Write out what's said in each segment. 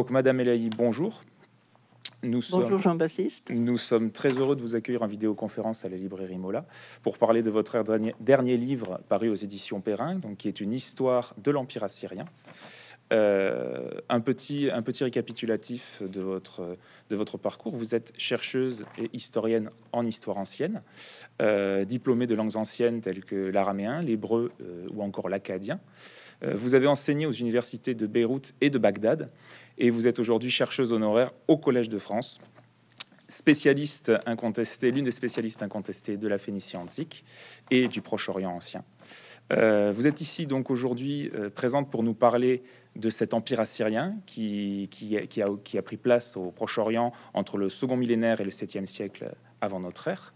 Donc, Madame Elahi, bonjour. Nous Bonjour Jean-Baptiste. Nous sommes très heureux de vous accueillir en vidéoconférence à la librairie Mola pour parler de votre dernier, livre paru aux éditions Perrin, donc qui est une histoire de l'Empire assyrien. Euh, un, petit, un petit récapitulatif de votre, de votre parcours. Vous êtes chercheuse et historienne en histoire ancienne, euh, diplômée de langues anciennes telles que l'araméen, l'hébreu euh, ou encore l'acadien. vous avez enseigné aux universités de Beyrouth et de Bagdad et vous êtes aujourd'hui chercheuse honoraire au Collège de France spécialiste incontestée, l'une des spécialistes incontestées de la Phénicie antique et du Proche-Orient ancien. vous êtes ici donc aujourd'hui présente pour nous parler de cet empire assyrien qui, a, pris place au Proche-Orient entre le second millénaire et le 7e siècle avant notre ère.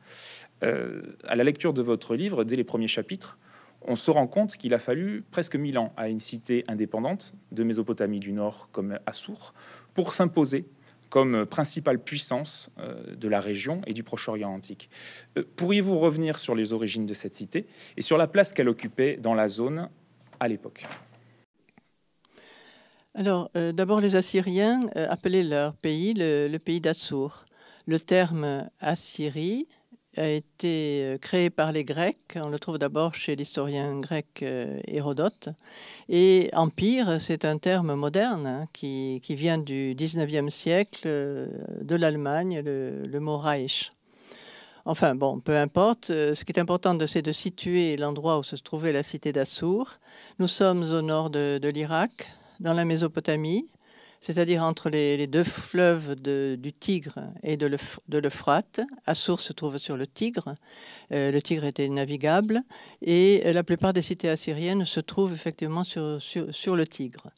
Euh, à la lecture de votre livre, dès les premiers chapitres, on se rend compte qu'il a fallu presque mille ans à une cité indépendante de Mésopotamie du Nord comme Assour pour s'imposer comme principale puissance euh, de la région et du Proche-Orient antique. Euh, pourriez-vous revenir sur les origines de cette cité et sur la place qu'elle occupait dans la zone à l'époque alors, euh, d'abord, les Assyriens euh, appelaient leur pays le, pays d'Assur. Le terme Assyrie a été euh, créé par les Grecs. On le trouve d'abord chez l'historien grec Hérodote. Et empire, c'est un terme moderne hein, qui, vient du 19e siècle de l'Allemagne, le, mot Reich. Enfin, bon, peu importe. Ce qui est important, c'est de situer l'endroit où se trouvait la cité d'Assur. Nous sommes au nord de l'Irak, dans la Mésopotamie, c'est-à-dire entre les, deux fleuves du Tigre et de l'Euphrate. Assur se trouve sur le Tigre. Euh, le Tigre était navigable et euh, la plupart des cités assyriennes se trouvent effectivement sur, le Tigre.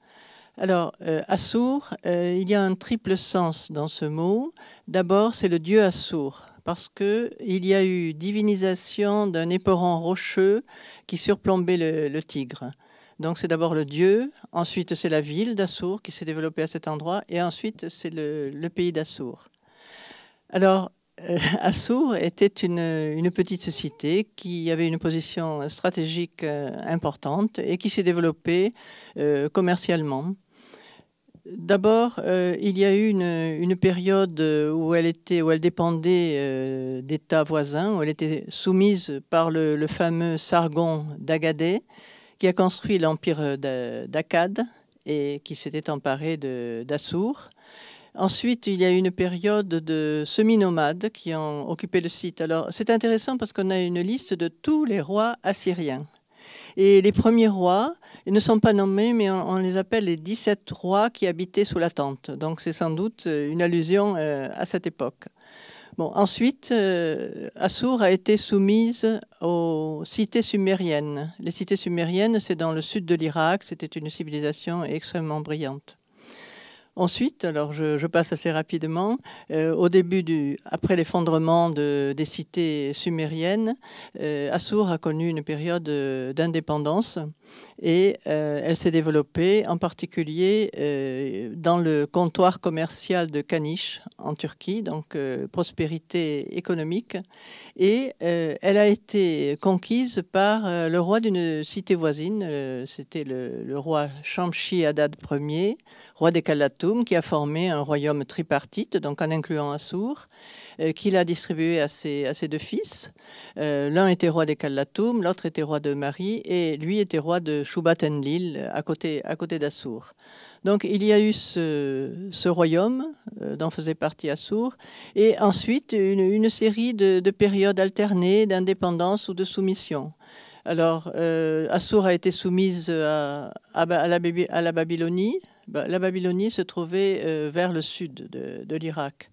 Alors, Assour, euh, il y a un triple sens dans ce mot. D'abord, c'est le dieu Assur, parce qu'il y a eu divinisation d'un éperon rocheux qui surplombait le Tigre. Donc c'est d'abord le dieu, ensuite c'est la ville d'Assour qui s'est développée à cet endroit, et ensuite c'est le, pays d'Assour. Alors euh, Assour était une, petite cité qui avait une position stratégique euh, importante et qui s'est développée euh, commercialement. D'abord, il y a eu une, période où elle, où elle dépendait d'États voisins, où elle était soumise par le, le fameux Sargon d'Agadé, qui a construit l'empire euh, d'Akkad et qui s'était emparé d'Assur. Ensuite, il y a une période de semi-nomades qui ont occupé le site. Alors, c'est intéressant parce qu'on a une liste de tous les rois assyriens. Et les premiers rois, ne sont pas nommés, mais on, les appelle les 17 rois qui habitaient sous la tente. Donc, c'est sans doute euh, une allusion euh, à cette époque ensuite, euh, Assur a été soumise aux cités sumériennes. Les cités sumériennes, c'est dans le sud de l'Irak, c'était une civilisation extrêmement brillante. Ensuite, alors je, passe assez rapidement, euh, au début du, après l'effondrement des cités sumériennes, euh, Assur a connu une période d'indépendance et euh, elle s'est développée en particulier euh, dans le comptoir commercial de Caniche en Turquie, donc euh, prospérité économique, et elle a été conquise par le roi d'une cité voisine, c'était le, roi Shamshi Adad Ier, roi des Kalatoum, qui a formé un royaume tripartite, donc en incluant Assur. Euh, qu'il a distribué à ses, deux fils. Euh, l'un était roi des Kallatoum, l'autre était roi de Marie, et lui était roi de Shubat Enlil, à côté, à côté d'Assour. Donc il y a eu ce, royaume euh, dont faisait partie Assour, et ensuite une, série de, périodes alternées d'indépendance ou de soumission. Alors assur Assour a été soumise à la Babylonie, bah, la Babylonie se trouvait euh, vers le sud de, l'Irak.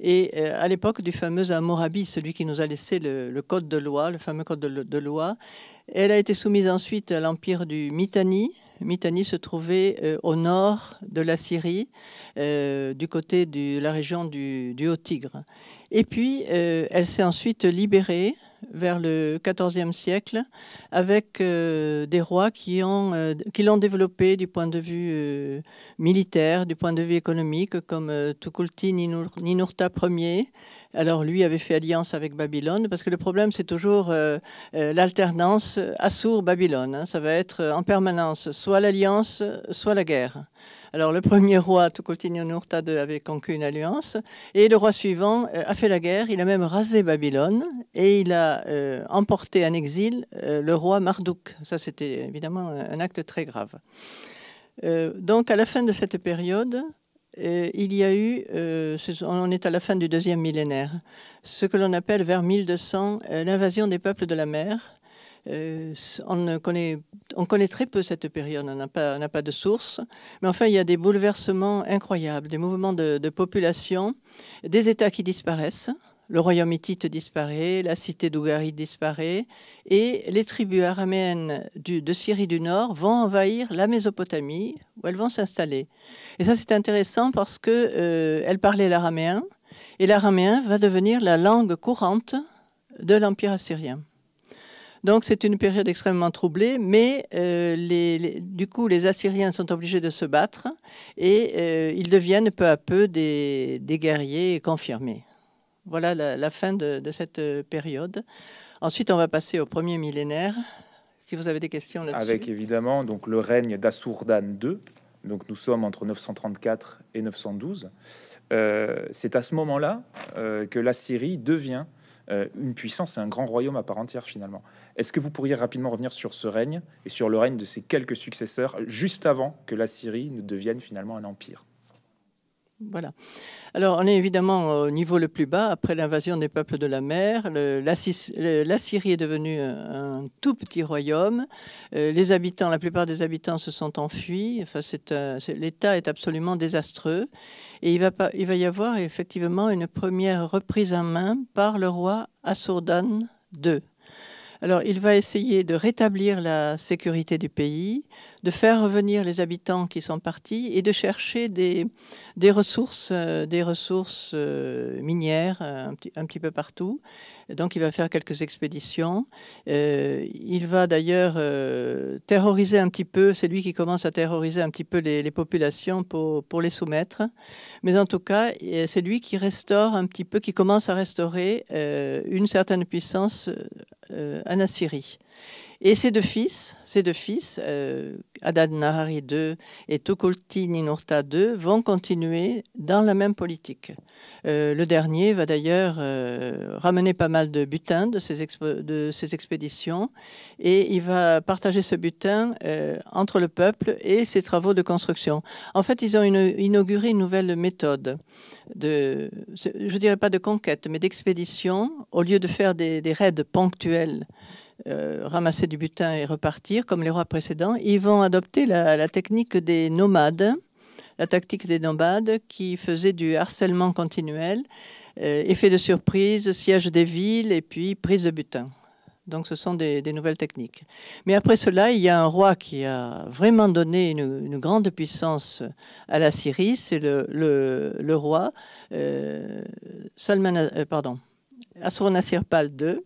Et euh, à l'époque du fameux Hammurabi, celui qui nous a laissé le, code de loi, le fameux code de, loi, elle a été soumise ensuite à l'empire du Mitanni. Mitanni se trouvait euh, au nord de la Syrie, du côté de la région du Haut-Tigre. Et puis, elle s'est ensuite libérée vers le XIVe siècle, avec euh, des rois euh, qui, l'ont développé du point de vue euh, militaire, du point de vue économique, comme Tukulti Ninurta Ier. Alors lui avait fait alliance avec Babylone, parce que le problème c'est toujours l'alternance assur babylone hein. ça va être en permanence soit l'alliance, soit la guerre. Alors le premier roi, Tukulti-Ninurta II, avait conclu une alliance et le roi suivant euh, a fait la guerre. Il a même rasé Babylone et il a euh, emporté en exil euh, le roi Marduk. Ça, c'était évidemment un acte très grave. donc à la fin de cette période, il y a eu, on est à la fin du deuxième millénaire, ce que l'on appelle vers 1200 l'invasion des peuples de la mer, euh, on, connaît, très peu cette période, on n'a pas, de source. Mais enfin, il y a des bouleversements incroyables, des mouvements de, population, des États qui disparaissent. Le royaume hittite disparaît, la cité d'Ougari disparaît, et les tribus araméennes de Syrie du Nord vont envahir la Mésopotamie, où elles vont s'installer. Et ça, c'est intéressant parce qu'elles euh, parlaient l'araméen, et l'araméen va devenir la langue courante de l'Empire assyrien. Donc c'est une période extrêmement troublée, mais euh, les, du coup les Assyriens sont obligés de se battre et euh, ils deviennent peu à peu des, guerriers confirmés. Voilà la, fin de, cette période. Ensuite, on va passer au premier millénaire. Si vous avez des questions Avec évidemment donc le règne d'Assourdan II. Donc nous sommes entre 934 et 912. Euh, c'est à ce moment-là que la Syrie devient euh, une puissance et un grand royaume à part entière finalement. Est-ce que vous pourriez rapidement revenir sur ce règne et sur le règne de ses quelques successeurs juste avant que la Syrie ne devienne finalement un empire voilà. Alors, on est évidemment au niveau le plus bas. Après l'invasion des peuples de la mer, la Syrie est devenue un, tout petit royaume. Euh, les habitants, la plupart des habitants se sont enfuis. L'État est absolument désastreux. Et il va, y avoir effectivement une première reprise en main par le roi Assourdan II. Alors, il va essayer de rétablir la sécurité du pays, de faire revenir les habitants qui sont partis et de chercher des, des ressources, euh, des ressources euh, minières euh, un petit, peu partout. Donc, il va faire quelques expéditions. il va d'ailleurs terroriser un petit peu, c'est lui qui commence à terroriser un petit peu les, populations pour, pour, les soumettre. Mais en tout cas, c'est lui qui restaure un petit peu, qui commence à restaurer une certaine puissance euh, An en Assyrie. Et ses deux fils, ses deux fils, euh, Adad Nahari II et Tukulti Ninurta II, vont continuer dans la même politique. Euh, le dernier va d'ailleurs euh, ramener pas mal de butin de ses, de expéditions et il va partager ce butin entre le peuple et ses travaux de construction. En fait, ils ont une, inauguré une nouvelle méthode de, je dirais pas de conquête, mais d'expédition, au lieu de faire des, des raids ponctuels. Euh, ramasser du butin et repartir, comme les rois précédents, ils vont adopter la, technique des nomades, la tactique des nomades qui faisait du harcèlement continuel, euh, effet de surprise, siège des villes et puis prise de butin. Donc ce sont des, nouvelles techniques. Mais après cela, il y a un roi qui a vraiment donné une, grande puissance à la Syrie, c'est le, roi euh, Salman, pardon, II,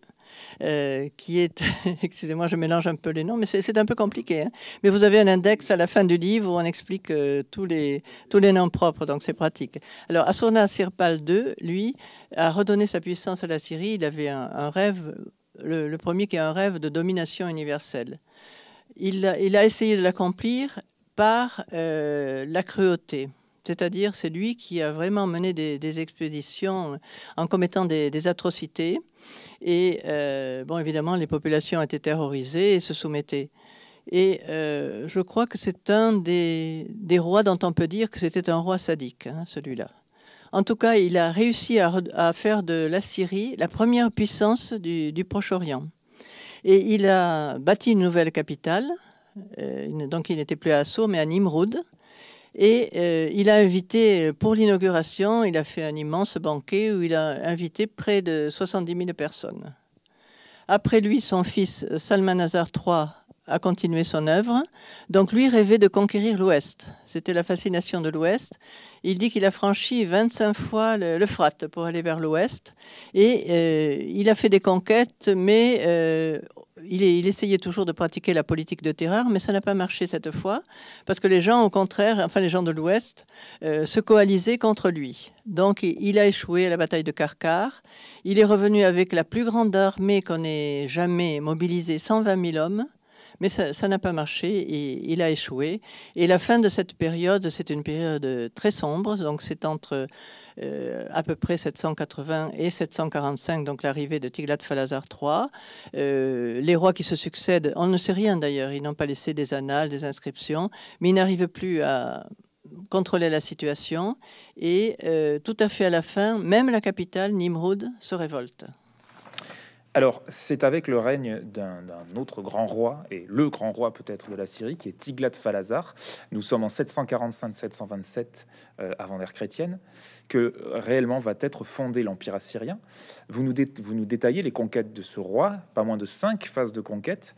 euh, qui est, excusez-moi, je mélange un peu les noms, mais c'est un peu compliqué. Hein. Mais vous avez un index à la fin du livre où on explique euh, tous, les, tous les noms propres, donc c'est pratique. Alors, Asona Sirpal II, lui, a redonné sa puissance à la Syrie. Il avait un, rêve, le, premier qui est un rêve de domination universelle. Il, a essayé de l'accomplir par euh, la cruauté c'est-à-dire c'est lui qui a vraiment mené des, expéditions euh, en commettant des, atrocités. Et euh, bon, évidemment, les populations étaient terrorisées et se soumettaient. Et euh, je crois que c'est un des, rois dont on peut dire que c'était un roi sadique, hein, celui-là. En tout cas, il a réussi à, faire de la Syrie la première puissance du, Proche-Orient. Et il a bâti une nouvelle capitale, donc il n'était plus à Assos, mais à Nimroud. Et euh, il a invité, euh, pour l'inauguration, il a fait un immense banquet où il a invité près de 70 000 personnes. Après lui, son fils euh, Salman Salmanazar III a continué son œuvre. Donc lui rêvait de conquérir l'Ouest. C'était la fascination de l'Ouest. Il dit qu'il a franchi 25 fois le, pour aller vers l'Ouest. Et il a fait des conquêtes, mais il, essayait toujours de pratiquer la politique de terreur, mais ça n'a pas marché cette fois, parce que les gens, au contraire, enfin les gens de l'Ouest, euh, se coalisaient contre lui. Donc il a échoué à la bataille de Karkar. Il est revenu avec la plus grande armée qu'on ait jamais mobilisée, 120 000 hommes. Mais ça n'a pas marché et il a échoué. Et la fin de cette période, c'est une période très sombre. Donc c'est entre euh, à peu près 780 et 745, donc l'arrivée de Tiglat-Phalazar III. Euh, les rois qui se succèdent, on ne sait rien d'ailleurs, ils n'ont pas laissé des annales, des inscriptions, mais ils n'arrivent plus à contrôler la situation. Et euh, tout à fait à la fin, même la capitale, Nimrud, se révolte. Alors, c'est avec le règne d'un autre grand roi, et le grand roi peut-être de la Syrie, qui est Tiglat-Phalazar, nous sommes en 745-727 euh, avant l'ère chrétienne, que réellement va être fondé l'Empire assyrien. Vous nous, vous nous, détaillez les conquêtes de ce roi, pas moins de cinq phases de conquête.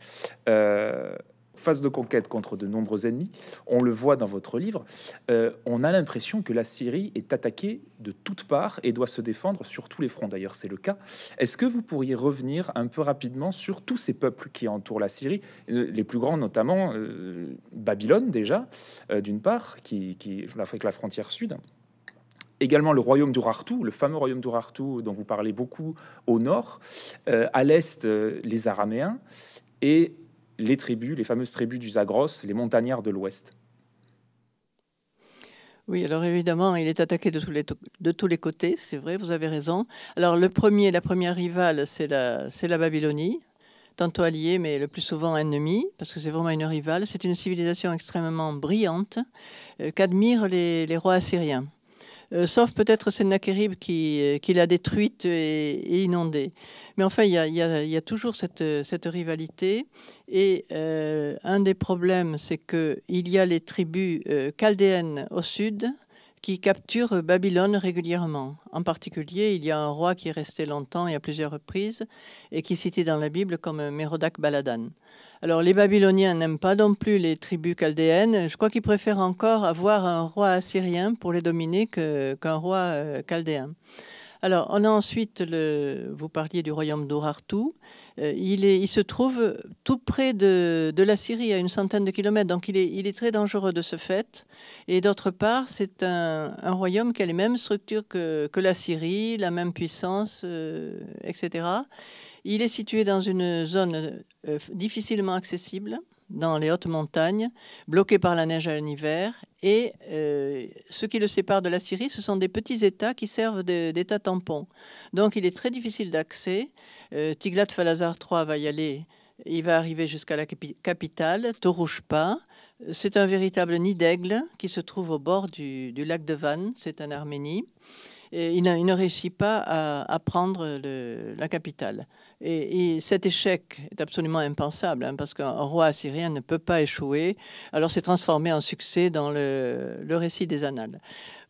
Euh, phase de conquête contre de nombreux ennemis, on le voit dans votre livre, euh, on a l'impression que la Syrie est attaquée de toutes parts et doit se défendre sur tous les fronts. D'ailleurs, c'est le cas. Est-ce que vous pourriez revenir un peu rapidement sur tous ces peuples qui entourent la Syrie, euh, les plus grands notamment euh, Babylone déjà, d'une part, qui, qui avec la frontière sud également le royaume d'Urartu, le fameux royaume d'Urartu dont vous parlez beaucoup au nord, à l'est les Araméens, et les tribus, les fameuses tribus du Zagros, les montagnards de l'Ouest. Oui, alors évidemment, il est attaqué de tous les, côtés, c'est vrai, vous avez raison. Alors le premier, la première rivale, c'est la, la Babylonie, tantôt alliée, mais le plus souvent ennemie, parce que c'est vraiment une rivale. C'est une civilisation extrêmement brillante euh, qu'admirent les rois assyriens. Euh, sauf peut-être Sennacherib qui, euh, qui l'a détruite et, inondée. Mais enfin, il y a, toujours cette, rivalité. Et euh, un des problèmes, c'est qu'il y a les tribus chaldéennes au sud qui capturent euh, Babylone régulièrement. En particulier, il y a un roi qui est resté longtemps et à plusieurs reprises, et qui est cité dans la Bible comme Mérodac Baladan. Alors les Babyloniens n'aiment pas non plus les tribus chaldéennes. Je crois qu'ils préfèrent encore avoir un roi assyrien pour les dominer euh, qu'un roi euh, chaldéen. Alors, on a ensuite, vous parliez du royaume d'Urartu. Euh, il, se trouve tout près de, la Syrie, à une centaine de kilomètres. Donc, il est, très dangereux de ce fait. Et d'autre part, c'est un, royaume qui a les mêmes structures que, la Syrie, la même puissance, euh, etc. Il est situé dans une zone euh, difficilement accessible dans les hautes montagnes, bloqué par la neige à l'hiver. Et euh, ce qui le sépare de la Syrie, ce sont des petits États qui servent d'États tampons. Donc il est très difficile d'accès. Euh, Tiglat-Falazar III va y aller. Il va arriver jusqu'à la capitale, Torushpa. C'est un véritable nid d'aigle qui se trouve au bord du, lac de Van, c'est en Arménie. Et il, ne réussit pas à, prendre la capitale. Et, cet échec est absolument impensable, hein, parce qu'un roi assyrien ne peut pas échouer. Alors c'est transformé en succès dans le, récit des annales.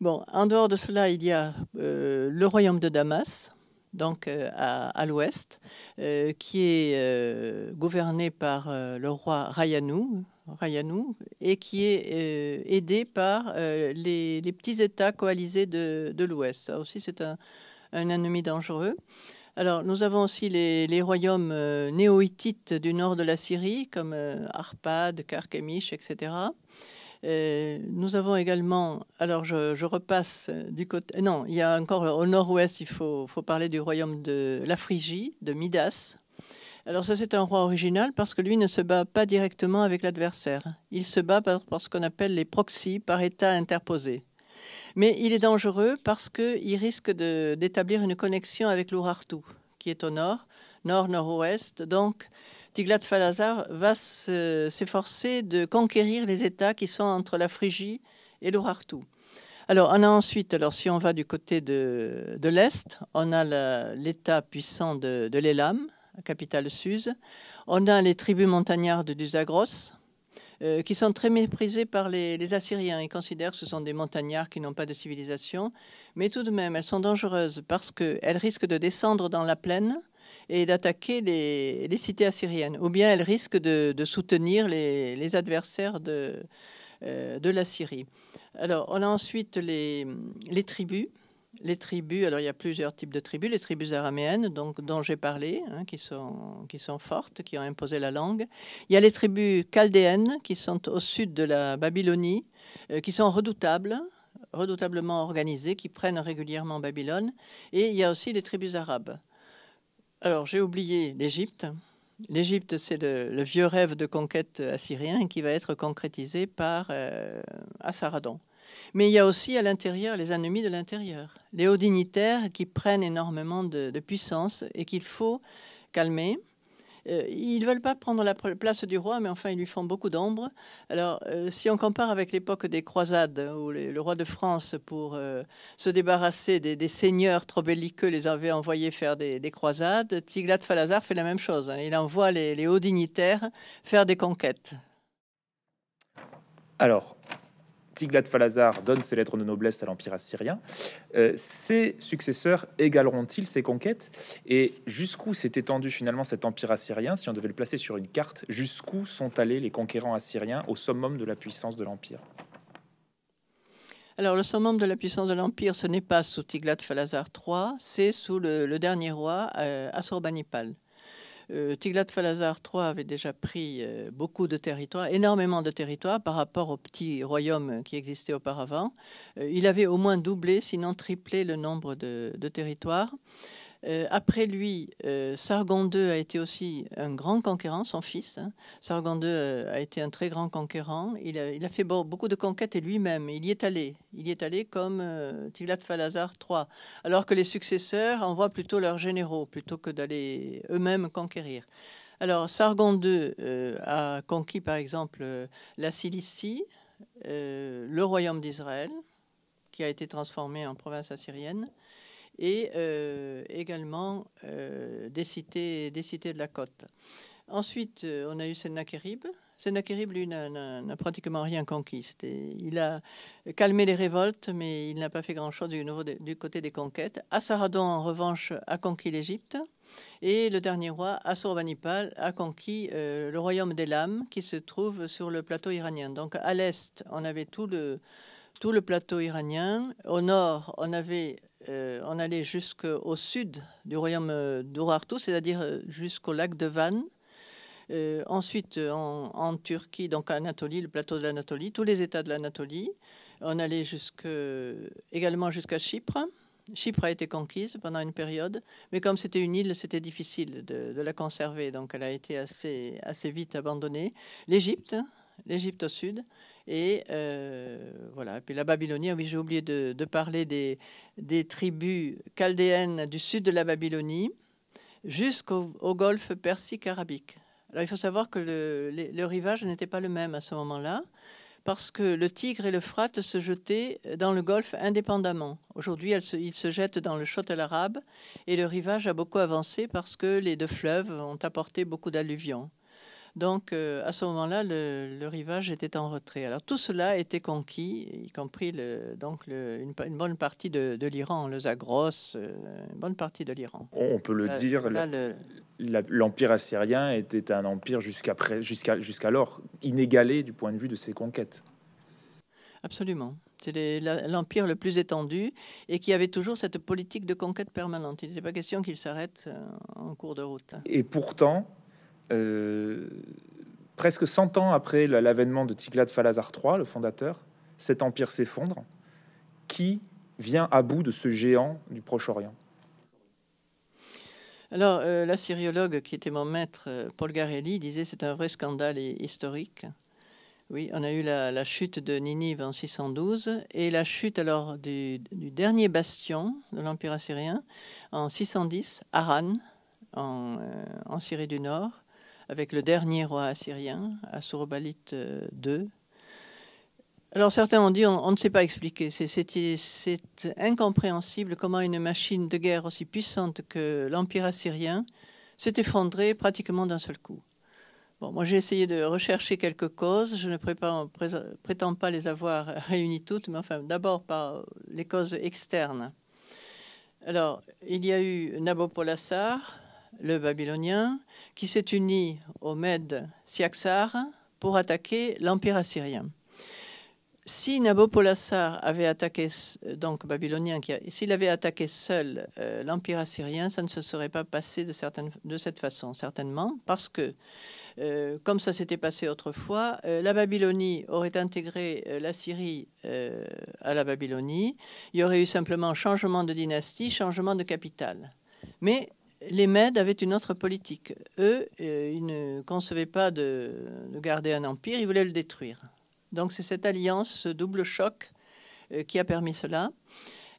Bon, en dehors de cela, il y a euh, le royaume de Damas, donc euh, à, l'ouest, euh, qui est gouverné par le roi Rayanou, et qui est aidé par les, petits États coalisés de, l'Ouest. Ça aussi, c'est un, ennemi dangereux. Alors, nous avons aussi les, royaumes euh, néo-hittites du nord de la Syrie, comme euh, Arpad, Karkémish, etc. Euh, nous avons également, alors je, repasse du côté, non, il y a encore au nord-ouest, il faut, parler du royaume de la Phrygie, de Midas. Alors ça c'est un roi original parce que lui ne se bat pas directement avec l'adversaire. Il se bat par, par ce qu'on appelle les proxys, par état interposé. Mais il est dangereux parce qu'il risque d'établir une connexion avec l'Urartu, qui est au nord, nord-nord-ouest. Donc, Tiglat-Falazar va s'efforcer de conquérir les États qui sont entre la Phrygie et l'Urartu. Alors, on a ensuite, alors si on va du côté de, l'Est, on a l'État puissant de, de l'Elam, capitale Suse. On a les tribus montagnardes du Zagros, euh, qui sont très méprisées par les, Assyriens. Ils considèrent que ce sont des montagnards qui n'ont pas de civilisation. Mais tout de même, elles sont dangereuses parce qu'elles risquent de descendre dans la plaine et d'attaquer les, cités assyriennes. Ou bien elles risquent de, soutenir les, adversaires euh, de, l'Assyrie. Alors, on a ensuite les tribus les tribus, alors il y a plusieurs types de tribus, les tribus araméennes, donc dont j'ai parlé, hein, qui, sont, qui sont fortes, qui ont imposé la langue. Il y a les tribus chaldéennes, qui sont au sud de la Babylonie, euh, qui sont redoutables, redoutablement organisées, qui prennent régulièrement Babylone. Et il y a aussi les tribus arabes. Alors j'ai oublié l'Égypte. L'Égypte, c'est le, vieux rêve de conquête euh, assyrien qui va être concrétisé par euh, Assaradon. Mais il y a aussi à l'intérieur les ennemis de l'intérieur, les hauts dignitaires qui prennent énormément de, puissance et qu'il faut calmer. Euh, ils ne veulent pas prendre la place du roi, mais enfin, ils lui font beaucoup d'ombre. Alors, euh, si on compare avec l'époque des croisades, où le, roi de France, pour euh, se débarrasser des, seigneurs trop belliqueux, les avait envoyés faire des, croisades, tiglath falazar fait la même chose. Hein. Il envoie les, les hauts dignitaires faire des conquêtes. Alors, Tiglat-Falazar donne ses lettres de noblesse à l'Empire assyrien, euh, ses successeurs égaleront-ils ses conquêtes Et jusqu'où s'est étendu finalement cet Empire assyrien Si on devait le placer sur une carte, jusqu'où sont allés les conquérants assyriens au summum de la puissance de l'Empire alors, le summum de la puissance de l'Empire, ce n'est pas sous tiglat phalazar III, c'est sous le, dernier roi, Asurbanipal. Euh, Assurbanipal. Euh, Tiglat-Falazar III avait déjà pris euh, beaucoup de territoires, énormément de territoires par rapport au petit royaume qui existait auparavant. Euh, il avait au moins doublé, sinon triplé le nombre de territoires. Euh, après lui, euh, Sargon II a été aussi un grand conquérant, son fils. Hein. Sargon II euh, a été un très grand conquérant. Il a, fait beaucoup de conquêtes et lui-même, il y est allé. Il y est allé comme euh, Tiglath-Phalazar III. Alors que les successeurs envoient plutôt leurs généraux plutôt que d'aller eux-mêmes conquérir. Alors Sargon II a conquis par exemple la Cilicie, le royaume d'Israël, qui a été transformé en province assyrienne et euh, également euh, des, cités, des cités de la côte. Ensuite, euh, on a eu Sennacherib. Sennacherib, lui, n'a pratiquement rien conquis. Il a calmé les révoltes, mais il n'a pas fait grand-chose du, côté des conquêtes. Assaradon, en revanche, a conquis l'Égypte. Et le dernier roi, Assurbanipal, a conquis le royaume des lames qui se trouve sur le plateau iranien. Donc à l'est, on avait tout le, tout le plateau iranien. Au nord, on avait euh, on allait jusqu'au sud du royaume euh, d'Urartu, c'est-à-dire euh, jusqu'au lac de Van. ensuite, en, Turquie, donc Anatolie, le plateau de l'Anatolie, tous les États de l'Anatolie. On allait également jusqu'à Chypre. Chypre a été conquise pendant une période, mais comme c'était une île, c'était difficile de, la conserver, donc elle a été assez vite abandonnée. L'Égypte, l'Égypte au sud, et euh, voilà. Puis la Babylonie, ah oui, j'ai oublié de, parler des, tribus chaldéennes du sud de la Babylonie jusqu'au golfe Persique-Arabique. Alors il faut savoir que le, rivage n'était pas le même à ce moment-là parce que le Tigre et l'Euphrate se jetaient dans le Golfe indépendamment. Aujourd'hui, ils se jettent dans le Chotel arabe et le rivage a beaucoup avancé parce que les deux fleuves ont apporté beaucoup d'alluvions. Donc euh, à ce moment-là, le, rivage était en retrait. Alors tout cela était conquis, y compris donc une, bonne partie de, l'Iran, le Zagros, euh, une bonne partie de l'Iran. On peut le dire, l'empire assyrien était un empire jusqu'alors inégalé du point de vue de ses conquêtes. Absolument. C'est l'empire le plus étendu et qui avait toujours cette politique de conquête permanente. Il n'était pas question qu'il s'arrête euh, en cours de route. Et pourtant, euh, presque 100 ans après l'avènement de tiglath phalazar III, le fondateur, cet empire s'effondre. Qui vient à bout de ce géant du Proche-Orient alors, euh, l'assyriologue qui était mon maître, euh, Paul Garelli, disait c'est un vrai scandale historique. Oui, on a eu la, chute de Ninive en 612 et la chute alors du, dernier bastion de l'Empire assyrien en 610, Haran, en Syrie du Nord avec le dernier roi assyrien, Assurbanipal II. Euh, Alors certains ont dit, on, ne sait pas expliquer, c'est incompréhensible comment une machine de guerre aussi puissante que l'Empire assyrien s'est effondrée pratiquement d'un seul coup. Bon, moi j'ai essayé de rechercher quelques causes, je ne prétends pas les avoir réunies toutes, mais enfin d'abord par les causes externes. Alors, il y a eu Nabopolassar, le babylonien, qui s'est uni au Mède Siaksar pour attaquer l'Empire assyrien. Si Nabopolassar avait attaqué, donc babylonien, s'il avait attaqué seul euh, l'Empire assyrien, ça ne se serait pas passé de, cette façon, certainement, parce que, euh, comme ça s'était passé autrefois, euh, la Babylonie aurait intégré la Syrie à la Babylonie. Il y aurait eu simplement changement de dynastie, changement de capitale. Mais les Mèdes avaient une autre politique. Eux, euh, ils ne concevaient pas de, garder un empire, ils voulaient le détruire. Donc c'est cette alliance, ce double choc euh, qui a permis cela.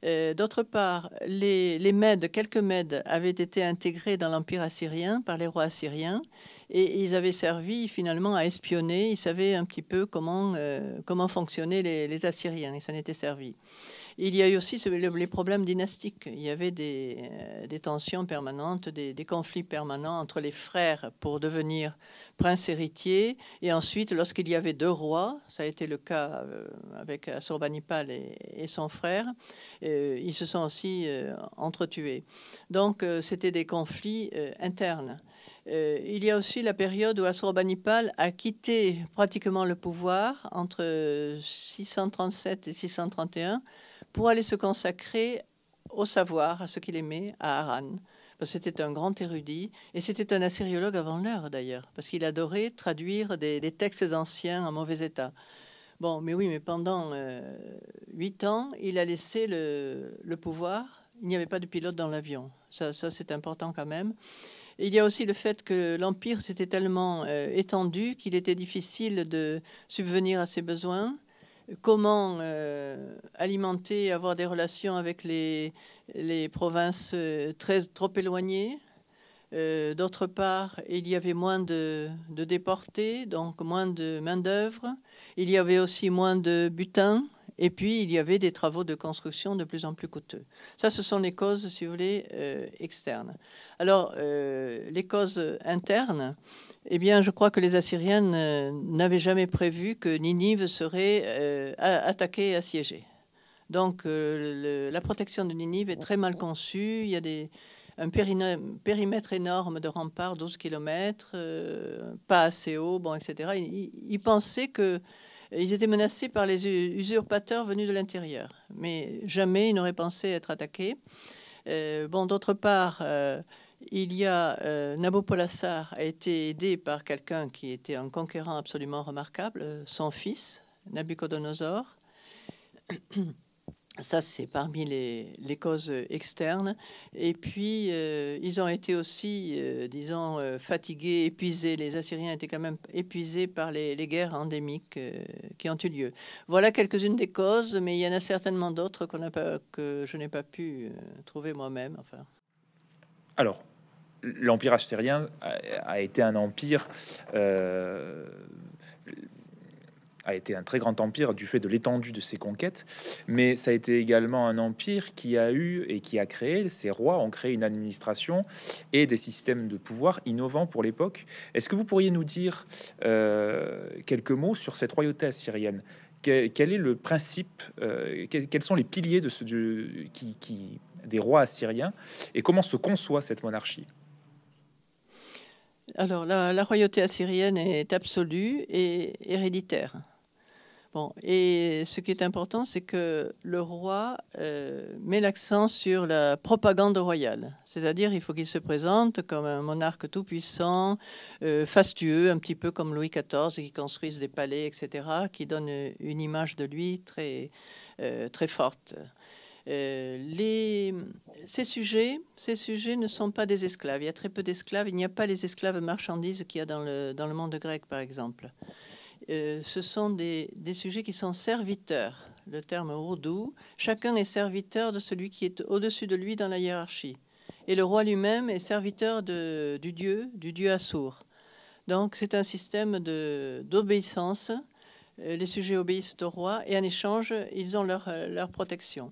Euh, d'autre part, les, les, Mèdes, quelques Mèdes, avaient été intégrés dans l'empire assyrien par les rois assyriens et ils avaient servi finalement à espionner. Ils savaient un petit peu comment, comment fonctionnaient les, les Assyriens et ça n'était servi. Il y a eu aussi les problèmes dynastiques. Il y avait des, euh, tensions permanentes, des, conflits permanents entre les frères pour devenir prince héritier. Et ensuite, lorsqu'il y avait deux rois, ça a été le cas euh, avec Assurbanipal euh, et, son frère, ils se sont aussi entretués. Donc, c'était des conflits internes. il y a aussi la période où Assurbanipal a quitté pratiquement le pouvoir entre 637 et 631 pour aller se consacrer au savoir, à ce qu'il aimait, à Aran. C'était un grand érudit et c'était un assyriologue avant l'heure d'ailleurs, parce qu'il adorait traduire des, textes anciens en mauvais état. Bon, mais oui, mais pendant euh, huit ans, il a laissé le, pouvoir. Il n'y avait pas de pilote dans l'avion. Ça, c'est important quand même. Il y a aussi le fait que l'Empire s'était tellement euh, étendu qu'il était difficile de subvenir à ses besoins comment euh, alimenter, avoir des relations avec les, provinces euh, trop éloignées. Euh, d'autre part, il y avait moins de, de déportés, donc moins de main-d'œuvre. Il y avait aussi moins de butins. Et puis, il y avait des travaux de construction de plus en plus coûteux. Ça, ce sont les causes, si vous voulez, euh, externes. Alors, euh, les causes internes, eh bien, je crois que les Assyriens euh, n'avaient jamais prévu que Ninive serait attaquée et assiégée. Donc, le, la protection de Ninive est très mal conçue. Il y a des, un périmètre énorme de remparts, 12 km, pas assez haut, bon, etc. Ils pensaient que ils étaient menacés par les usurpateurs venus de l'intérieur, mais jamais ils n'auraient pensé être attaqués. Euh, bon, d'autre part, euh, il y a euh, Nabopolassar a été aidé par quelqu'un qui était un conquérant absolument remarquable, son fils, Nabucodonosor. Ça, c'est parmi les, causes euh, externes. Et puis, euh, ils ont été aussi, euh, disons, fatigués, épuisés. Les Assyriens étaient quand même épuisés par les, guerres endémiques qui ont eu lieu. Voilà quelques-unes des causes, mais il y en a certainement d'autres qu'on que je n'ai pas pu trouver moi-même. Enfin. Alors, l'Empire assyrien a, a, été un empire a été un très grand empire du fait de l'étendue de ses conquêtes, mais ça a été également un empire qui a eu et qui a créé, ces rois ont créé une administration et des systèmes de pouvoir innovants pour l'époque. Est-ce que vous pourriez nous dire euh, quelques mots sur cette royauté assyrienne quel, est le principe, euh, quels, sont les piliers de ce, qui, des rois assyriens et comment se conçoit cette monarchie alors, la, royauté assyrienne est absolue et héréditaire et ce qui est important, c'est que le roi euh, met l'accent sur la propagande royale. C'est-à-dire, il faut qu'il se présente comme un monarque tout-puissant, euh, fastueux, un petit peu comme Louis XIV, qui construise des palais, etc., qui donne une image de lui très, euh, très forte. ces, sujets, ces sujets ne sont pas des esclaves. Il y a très peu d'esclaves. Il n'y a pas les esclaves marchandises qu'il y a dans le, dans le monde grec, par exemple. Euh, ce sont des, sujets qui sont serviteurs. Le terme ourdou, chacun est serviteur de celui qui est au-dessus de lui dans la hiérarchie. Et le roi lui-même est serviteur du dieu, du dieu Assour. Donc c'est un système d'obéissance. Euh, les sujets obéissent au roi et en échange, ils ont leur, euh, protection.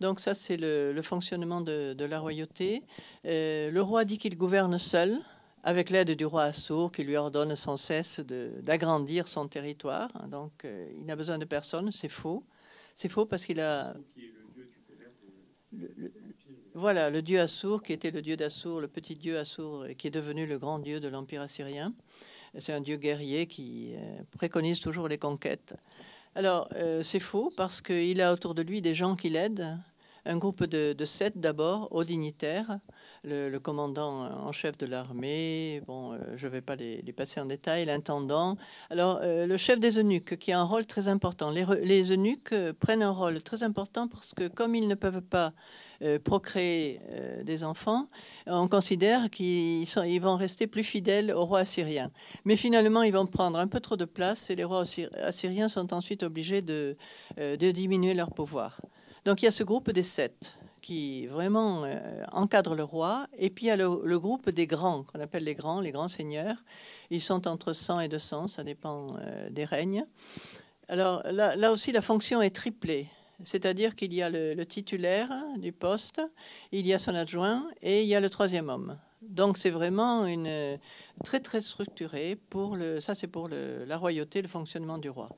Donc ça, c'est le, fonctionnement de, la royauté. le roi dit qu'il gouverne seul, avec l'aide du roi Assour qui lui ordonne sans cesse d'agrandir son territoire. Donc euh, il n'a besoin de personne, c'est faux. C'est faux parce qu'il a... Le, le, voilà, le dieu Assour, qui était le dieu d'Assour, le petit dieu Assour, euh, qui est devenu le grand dieu de l'Empire assyrien. C'est un dieu guerrier qui euh, préconise toujours les conquêtes. Alors, c'est faux parce qu'il a autour de lui des gens qui l'aident, un groupe de, sept d'abord, aux dignitaires, le, commandant en chef de l'armée, bon, euh, je ne vais pas les, passer en détail, l'intendant. Alors, euh, le chef des eunuques, qui a un rôle très important. Les, eunuques euh, prennent un rôle très important parce que comme ils ne peuvent pas procréer des enfants, on considère qu'ils vont rester plus fidèles au roi assyrien. Mais finalement, ils vont prendre un peu trop de place et les rois assyriens sont ensuite obligés de, de diminuer leur pouvoir. Donc il y a ce groupe des sept qui vraiment euh, encadre le roi. Et puis il y a le, groupe des grands, qu'on appelle les grands, les grands seigneurs. Ils sont entre 100 et 200, ça dépend euh, des règnes. Alors là, aussi, la fonction est triplée. C'est-à-dire qu'il y a le, titulaire du poste, il y a son adjoint et il y a le troisième homme. Donc c'est vraiment une euh, très très structuré pour le ça c'est pour la royauté, le fonctionnement du roi.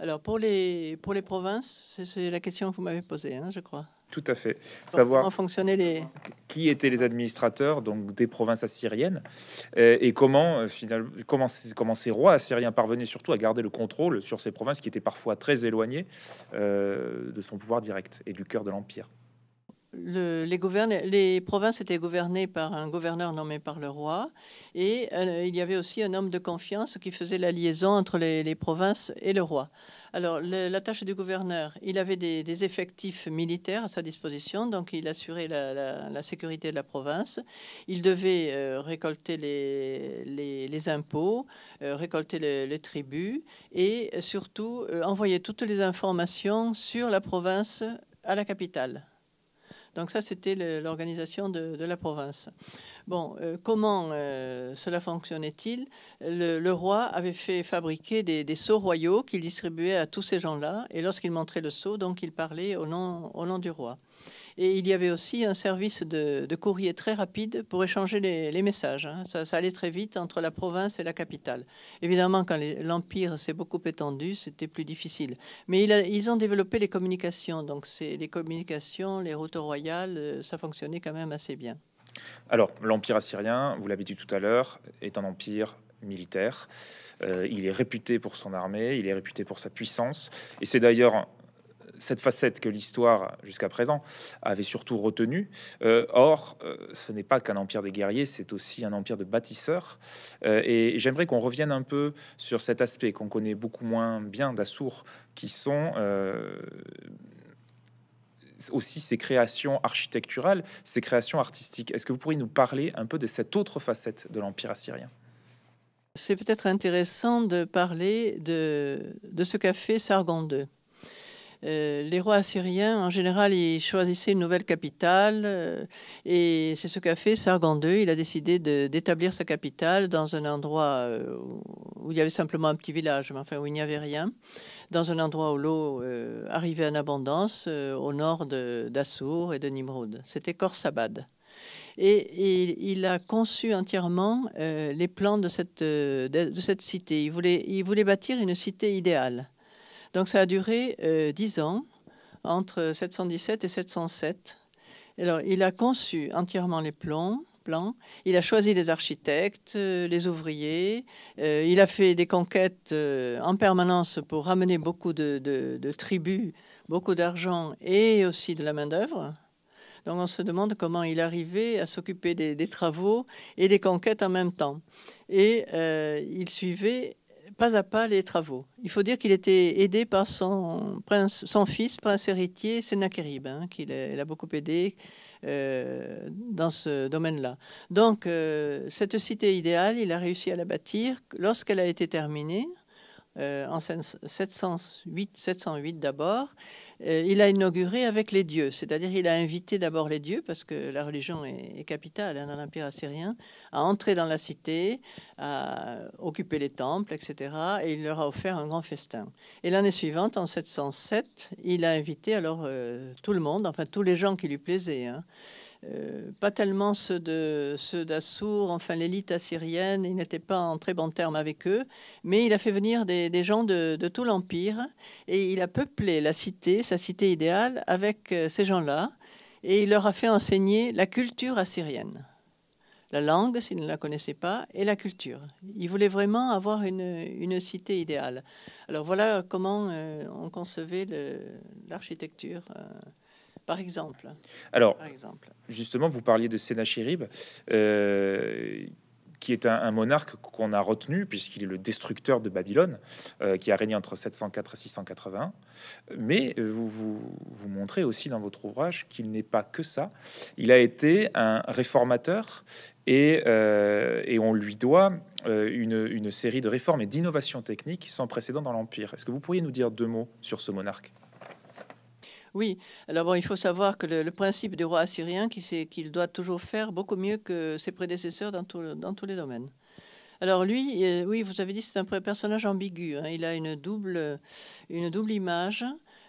Alors, pour les, pour les provinces, c'est la question que vous m'avez posée, hein, je crois. Tout à fait. Savoir les... qui étaient les administrateurs donc des provinces assyriennes euh, et comment euh, finalement comment, ces rois assyriens parvenaient surtout à garder le contrôle sur ces provinces qui étaient parfois très éloignées euh, de son pouvoir direct et du cœur de l'empire les, provinces étaient gouvernées par un gouverneur nommé par le roi et euh, il y avait aussi un homme de confiance qui faisait la liaison entre les, provinces et le roi. Alors la tâche du gouverneur, il avait des, effectifs militaires à sa disposition, donc il assurait la, sécurité de la province. Il devait euh, récolter les, impôts, euh, récolter les, tributs et surtout envoyer toutes les informations sur la province à la capitale. Donc ça, c'était l'organisation de, la province. Bon, euh, comment euh, cela fonctionnait-il le, roi avait fait fabriquer des, des sceaux royaux qu'il distribuait à tous ces gens-là, et lorsqu'il montrait le sceau, donc il parlait au nom du roi. Et il y avait aussi un service de, courrier très rapide pour échanger les, messages. Hein. Ça, allait très vite entre la province et la capitale. Évidemment, quand l'Empire s'est beaucoup étendu, c'était plus difficile. Mais ils ont développé les communications. Donc c'est les communications, les routes royales, euh, ça fonctionnait quand même assez bien. Alors, l'Empire assyrien, vous l'avez dit tout à l'heure, est un empire militaire. Euh, il est réputé pour son armée, il est réputé pour sa puissance. Et c'est d'ailleurs cette facette que l'histoire jusqu'à présent avait surtout retenue. Euh, or, euh, ce n'est pas qu'un empire des guerriers, c'est aussi un empire de bâtisseurs. Euh, et j'aimerais qu'on revienne un peu sur cet aspect qu'on connaît beaucoup moins bien d'Assour, qui sont aussi ses créations architecturales, ses créations artistiques. Est-ce que vous pourriez nous parler un peu de cette autre facette de l'empire assyrien c'est peut-être intéressant de parler de, de ce qu'a fait Sargon II. Euh, les rois assyriens, en général, ils choisissaient une nouvelle capitale. Euh, et c'est ce qu'a fait Sargon II. Il a décidé d'établir sa capitale dans un endroit euh, où il y avait simplement un petit village, mais enfin où il n'y avait rien, dans un endroit où l'eau arrivait en abondance, au nord d'Assur et de Nimrod. C'était Korsabad. Et, il a conçu entièrement les plans de cette, de cette cité. Il voulait, il voulait bâtir une cité idéale. Donc ça a duré euh, dix ans, entre 717 et 707. Alors il a conçu entièrement les plans, il a choisi les architectes, euh, les ouvriers, euh, il a fait des conquêtes en permanence pour ramener beaucoup de, tribus, beaucoup d'argent et aussi de la main-d'œuvre. Donc on se demande comment il arrivait à s'occuper des, travaux et des conquêtes en même temps. Et il suivait pas à pas les travaux. Il faut dire qu'il était aidé par son, prince, son fils, prince héritier Sennacherib, hein, qu'il a, beaucoup aidé euh, dans ce domaine-là. Donc, euh, cette cité idéale, il a réussi à la bâtir lorsqu'elle a été terminée, euh, en 708, 708 d'abord, euh, il a inauguré avec les dieux, c'est-à-dire il a invité d'abord les dieux, parce que la religion est, capitale hein, dans l'Empire assyrien, à entrer dans la cité, à occuper les temples, etc. Et il leur a offert un grand festin. Et l'année suivante, en 707, il a invité alors euh, tout le monde, enfin tous les gens qui lui plaisaient. Hein. Euh, pas tellement ceux de d'Assour, enfin l'élite assyrienne, il n'était pas en très bons termes avec eux, mais il a fait venir des, gens de, tout l'empire et il a peuplé la cité, sa cité idéale, avec euh, ces gens-là et il leur a fait enseigner la culture assyrienne, la langue s'ils ne la connaissaient pas et la culture. Il voulait vraiment avoir une, cité idéale. Alors voilà comment euh, on concevait l'architecture par exemple. Alors, justement, vous parliez de Sénachérib, euh, qui est un, monarque qu'on a retenu, puisqu'il est le destructeur de Babylone, euh, qui a régné entre 704 et 680. Mais euh, vous, vous, montrez aussi dans votre ouvrage qu'il n'est pas que ça. Il a été un réformateur et, on lui doit une, une, série de réformes et d'innovations techniques sans précédent dans l'Empire. Est-ce que vous pourriez nous dire deux mots sur ce monarque oui, alors bon, il faut savoir que le, principe du roi assyrien, c'est qu'il doit toujours faire beaucoup mieux que ses prédécesseurs dans, tous les domaines. Alors lui, euh, oui, vous avez dit, c'est un personnage ambigu. Hein. il a une double, une double image.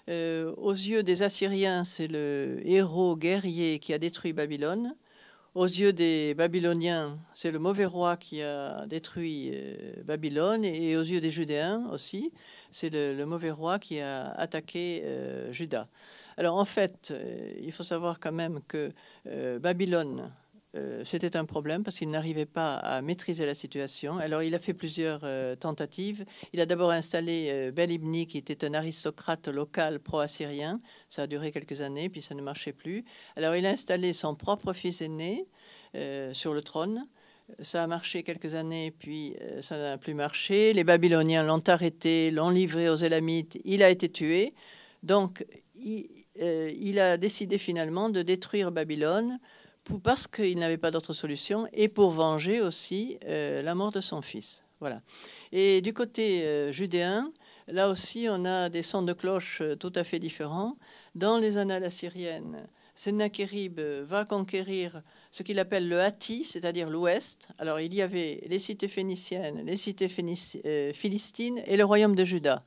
Euh, aux yeux des Assyriens, c'est le héros guerrier qui a détruit Babylone aux yeux des Babyloniens, c'est le mauvais roi qui a détruit euh, Babylone, et aux yeux des Judéens aussi, c'est le, mauvais roi qui a attaqué Judas. Euh, Juda. Alors en fait, euh, il faut savoir quand même que Babylone, euh, c'était un problème parce qu'il n'arrivait pas à maîtriser la situation. Alors il a fait plusieurs euh, tentatives. Il a d'abord installé euh, Belibni, qui était un aristocrate local pro-assyrien. Ça a duré quelques années, puis ça ne marchait plus. Alors il a installé son propre fils aîné euh, sur le trône. Ça a marché quelques années, puis ça n'a plus marché. Les Babyloniens l'ont arrêté, l'ont livré aux Élamites. Il a été tué. Donc il a décidé finalement de détruire Babylone parce qu'il n'avait pas d'autre solution et pour venger aussi euh, la mort de son fils. Voilà. Et du côté euh, judéen, là aussi, on a des sons de cloche euh, tout à fait différents. Dans les annales assyriennes, Sennacherib va conquérir ce qu'il appelle le Hatti, c'est-à-dire l'Ouest. Alors, il y avait les cités phéniciennes, les cités philistines et le royaume de Juda.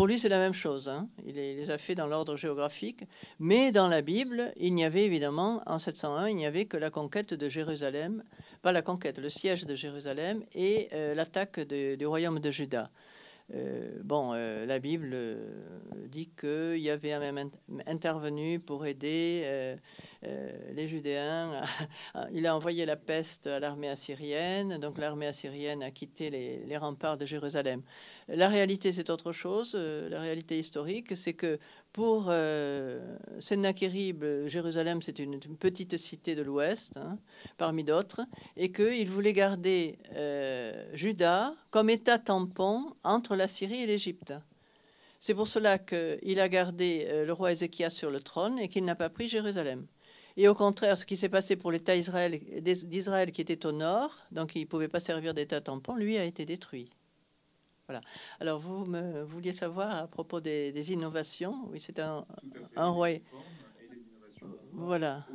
Pour lui, c'est la même chose. Hein. Il les a fait dans l'ordre géographique. Mais dans la Bible, il n'y avait évidemment, en 701, il n'y avait que la conquête de Jérusalem, pas la conquête, le siège de Jérusalem et euh, l'attaque du royaume de Juda. Euh, bon, euh, la Bible dit qu'il y avait un intervenu pour aider les Judéens. il a envoyé la peste à l'armée assyrienne, donc l'armée assyrienne a quitté les remparts de Jérusalem. La réalité, c'est autre chose. Euh, la réalité historique, c'est que pour euh, Sennacherib, Jérusalem, c'est une, petite cité de l'Ouest, hein, parmi d'autres, et qu'il voulait garder euh, Juda comme état tampon entre la Syrie et l'Égypte. C'est pour cela qu'il a gardé euh, le roi Ézéchias sur le trône et qu'il n'a pas pris Jérusalem. Et au contraire, ce qui s'est passé pour l'État d'Israël qui était au nord, donc il ne pouvait pas servir d'État tampon, lui a été détruit. Voilà. Alors, vous me vouliez savoir à propos des, innovations. Oui, c'est un, roi. Voilà.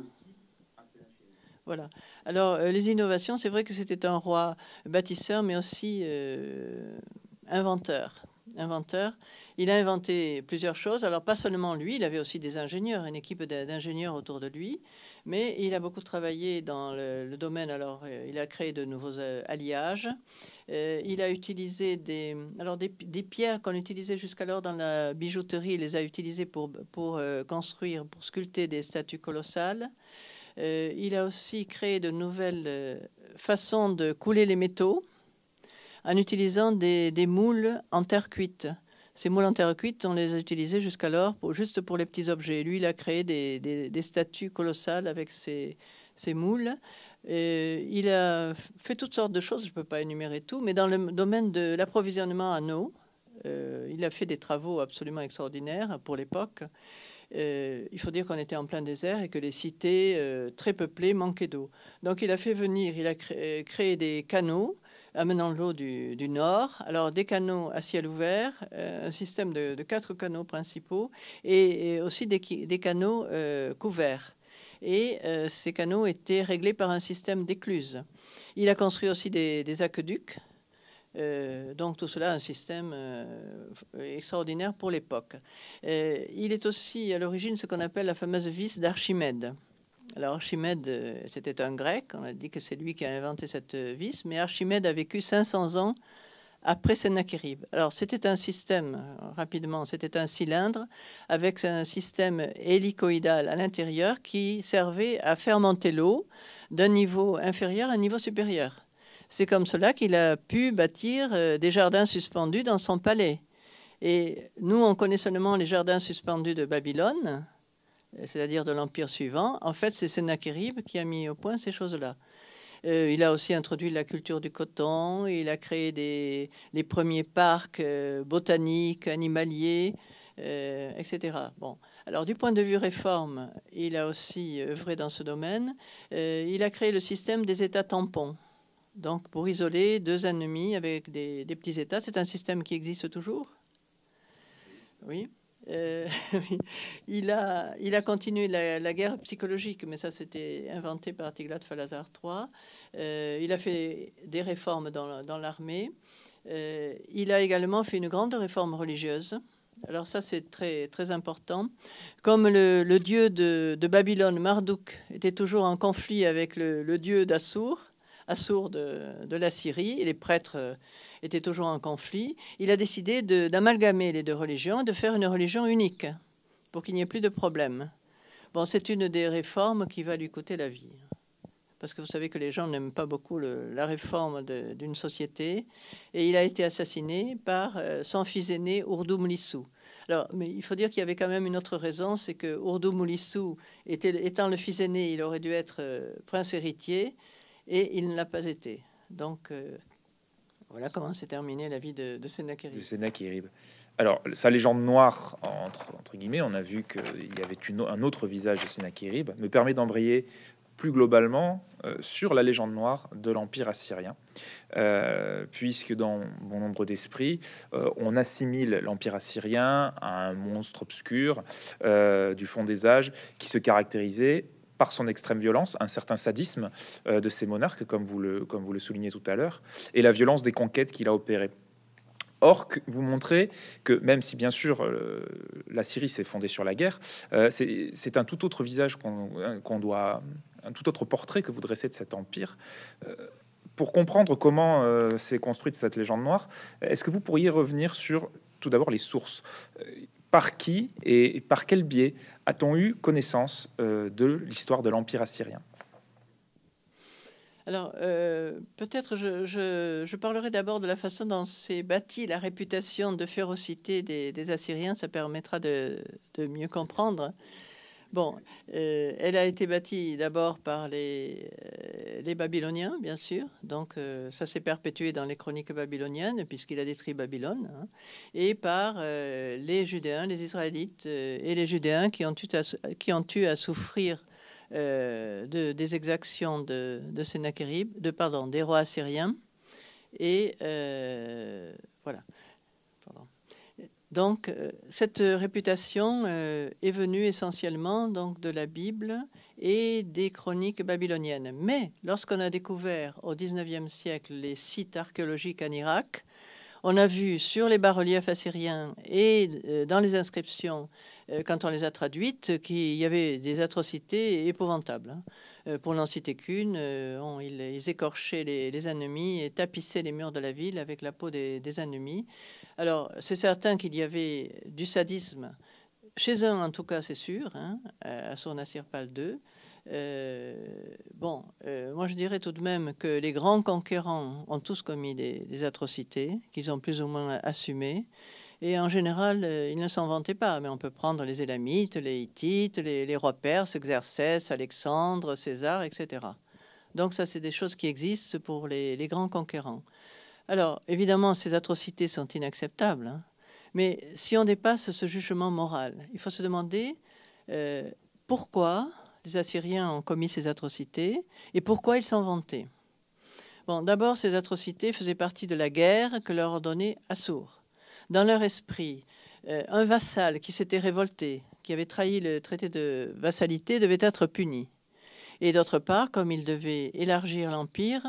Voilà. Alors, euh, les innovations, c'est vrai que c'était un roi bâtisseur, mais aussi euh, inventeur. Inventeur. Il a inventé plusieurs choses. Alors, pas seulement lui, il avait aussi des ingénieurs, une équipe d'ingénieurs autour de lui. Mais il a beaucoup travaillé dans le, domaine. Alors, euh, il a créé de nouveaux alliages. Euh, il a utilisé des, alors des, pierres qu'on utilisait jusqu'alors dans la bijouterie. Il les a utilisées pour, pour euh, construire, pour sculpter des statues colossales. Euh, il a aussi créé de nouvelles façons de couler les métaux en utilisant des, moules en terre cuite. Ces moules en terre cuite, on les a utilisés jusqu'alors juste pour les petits objets. Lui, il a créé des, des, des statues colossales avec ces, ces moules il a fait toutes sortes de choses, je ne peux pas énumérer tout, mais dans le domaine de l'approvisionnement en eau, euh, il a fait des travaux absolument extraordinaires pour l'époque. Euh, il faut dire qu'on était en plein désert et que les cités euh, très peuplées manquaient d'eau. Donc il a fait venir, il a créé, des canaux amenant l'eau du, nord. Alors des canaux à ciel ouvert, un système de, quatre canaux principaux et, aussi des canaux couverts et euh, ces canaux étaient réglés par un système d'écluses. Il a construit aussi des, aqueducs, euh, donc tout cela un système euh, extraordinaire pour l'époque. il est aussi à l'origine ce qu'on appelle la fameuse vis d'Archimède. Alors Archimède, c'était un grec, on a dit que c'est lui qui a inventé cette vis, mais Archimède a vécu 500 ans après Sennacherib. Alors c'était un système, euh, rapidement, c'était un cylindre avec un système hélicoïdal à l'intérieur qui servait à fermenter l'eau d'un niveau inférieur à un niveau supérieur. C'est comme cela qu'il a pu bâtir euh, des jardins suspendus dans son palais. Et nous, on connaît seulement les jardins suspendus de Babylone, c'est-à-dire de l'Empire suivant. En fait, c'est Sennacherib qui a mis au point ces choses-là. Euh, il a aussi introduit la culture du coton. Il a créé des, les premiers parcs euh, botaniques, animaliers, euh, etc. Bon. Alors, du point de vue réforme, il a aussi œuvré dans ce domaine. il a créé le système des États tampons. Donc, pour isoler deux ennemis avec des, des petits États, c'est un système qui existe toujours. Oui. Euh, il, a, il a continué la, guerre psychologique, mais ça c'était inventé par Tiglat Falazar III. Euh, il a fait des réformes dans, dans l'armée. Euh, il a également fait une grande réforme religieuse. Alors ça c'est très, très important. Comme le, dieu de, de, Babylone, Marduk, était toujours en conflit avec le, dieu d'Assur, Assur de, de la Syrie, et les prêtres était toujours en conflit, il a décidé d'amalgamer les deux religions et de faire une religion unique pour qu'il n'y ait plus de problème. Bon, c'est une des réformes qui va lui coûter la vie. Parce que vous savez que les gens n'aiment pas beaucoup la réforme d'une société. Et il a été assassiné par euh, son fils aîné, Urdu Mlissou. Alors, mais il faut dire qu'il y avait quand même une autre raison, c'est que Urdu Moulissou, étant le fils aîné, il aurait dû être euh, prince héritier, et il ne l'a pas été. Donc, euh, voilà comment s'est terminée la vie de, de De Sennacherib. Alors, sa légende noire, entre, guillemets, on a vu qu'il y avait une, un autre visage de Sennacherib, me permet d'embrayer plus globalement euh, sur la légende noire de l'Empire assyrien, euh, puisque dans bon nombre d'esprits, euh, on assimile l'Empire assyrien à un monstre obscur du fond des âges qui se caractérisait par son extrême violence, un certain sadisme euh, de ces monarques, comme vous le, comme vous le soulignez tout à l'heure, et la violence des conquêtes qu'il a opérées. Or, vous montrez que même si bien sûr euh, la Syrie s'est fondée sur la guerre, euh, c'est un tout autre visage hein, qu'on doit, un tout autre portrait que vous dressez de cet empire. pour comprendre comment s'est construite cette légende noire, est-ce que vous pourriez revenir sur tout d'abord les sources par qui et par quel biais a-t-on eu connaissance euh, de l'histoire de l'Empire assyrien alors, euh, peut-être je, je, parlerai d'abord de la façon dont s'est bâtie la réputation de férocité des, Assyriens. Ça permettra de mieux comprendre Bon, euh, elle a été bâtie d'abord par les, euh, les, Babyloniens, bien sûr. Donc, euh, ça s'est perpétué dans les chroniques babyloniennes, puisqu'il a détruit Babylone, hein. et par les Judéens, les Israélites et les Judéens qui ont eu à, qui ont eu à souffrir de, des exactions de, de Sennacherib, de pardon, des rois assyriens. Et voilà. Donc, euh, cette réputation euh, est venue essentiellement donc, de la Bible et des chroniques babyloniennes. Mais lorsqu'on a découvert au XIXe siècle les sites archéologiques en Irak, on a vu sur les bas-reliefs assyriens et euh, dans les inscriptions, quand on les a traduites, qu'il y avait des atrocités épouvantables. Hein. pour n'en citer qu'une, ils, écorchaient les, ennemis et tapissaient les murs de la ville avec la peau des ennemis. Alors, c'est certain qu'il y avait du sadisme, chez eux, en tout cas, c'est sûr, hein, à son II. Euh, bon, euh, moi je dirais tout de même que les grands conquérants ont tous commis des, atrocités qu'ils ont plus ou moins assumées. Et en général, euh, ils ne s'en vantaient pas. Mais on peut prendre les Élamites, les Hittites, les, rois perses, Xerxès, Alexandre, César, etc. Donc ça, c'est des choses qui existent pour les grands conquérants. Alors, évidemment, ces atrocités sont inacceptables, hein. mais si on dépasse ce jugement moral, il faut se demander euh, pourquoi les Assyriens ont commis ces atrocités et pourquoi ils s'en vantaient. Bon, d'abord, ces atrocités faisaient partie de la guerre que leur ordonnait Assour. Dans leur esprit, euh, un vassal qui s'était révolté, qui avait trahi le traité de vassalité, devait être puni. Et d'autre part, comme il devait élargir l'empire,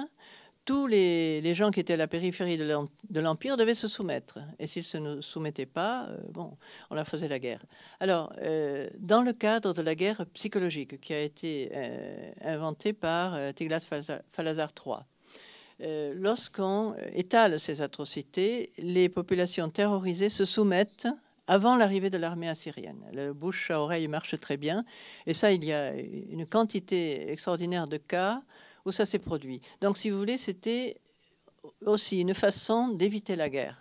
tous les, gens qui étaient à la périphérie de l'Empire devaient se soumettre. Et s'ils ne se soumettaient pas, euh, bon, on leur faisait la guerre. Alors, euh, dans le cadre de la guerre psychologique qui a été euh, inventée par tiglath falazar III, lorsqu'on étale ces atrocités, les populations terrorisées se soumettent avant l'arrivée de l'armée assyrienne. Le bouche à oreille marche très bien. Et ça, il y a une quantité extraordinaire de cas où ça s'est produit. Donc, si vous voulez, c'était aussi une façon d'éviter la guerre.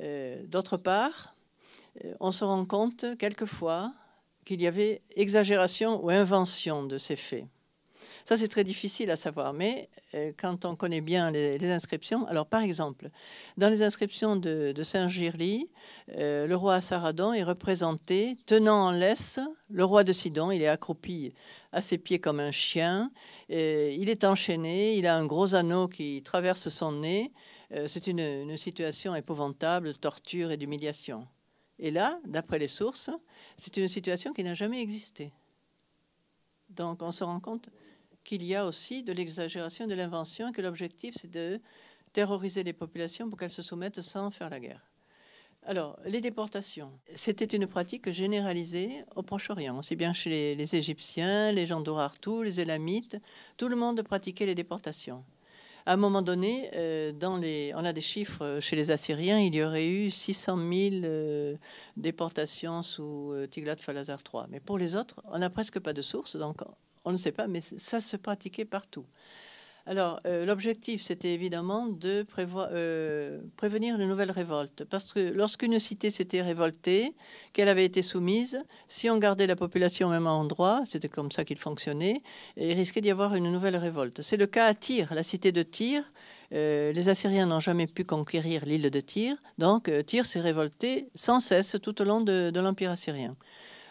Euh, d'autre part, euh, on se rend compte quelquefois qu'il y avait exagération ou invention de ces faits. Ça, c'est très difficile à savoir, mais euh, quand on connaît bien les, inscriptions, alors par exemple, dans les inscriptions de, Saint-Girly, le roi Saradon est représenté tenant en laisse le roi de Sidon, il est accroupi à ses pieds comme un chien. Et il est enchaîné, il a un gros anneau qui traverse son nez. Euh, c'est une, situation épouvantable, de torture et d'humiliation. Et là, d'après les sources, c'est une situation qui n'a jamais existé. Donc on se rend compte qu'il y a aussi de l'exagération de l'invention, et que l'objectif c'est de terroriser les populations pour qu'elles se soumettent sans faire la guerre. Alors, les déportations, c'était une pratique généralisée au Proche-Orient, aussi bien chez les, Égyptiens, les gens d'Orartu, les Élamites, tout le monde pratiquait les déportations. À un moment donné, euh, on a des chiffres euh, chez les Assyriens, il y aurait eu 600 000 euh, déportations sous tiglath Tiglat-Falazar III. Mais pour les autres, on n'a presque pas de sources, donc on ne sait pas, mais ça se pratiquait partout. Alors, euh, l'objectif, c'était évidemment de euh, prévenir une nouvelle révolte. Parce que lorsqu'une cité s'était révoltée, qu'elle avait été soumise, si on gardait la population au même endroit, c'était comme ça qu'il fonctionnait, il risquait d'y avoir une nouvelle révolte. C'est le cas à Tyr, la cité de Tyr. Euh, les Assyriens n'ont jamais pu conquérir l'île de Tyr, donc Tyr s'est révolté sans cesse tout au long de l'Empire assyrien.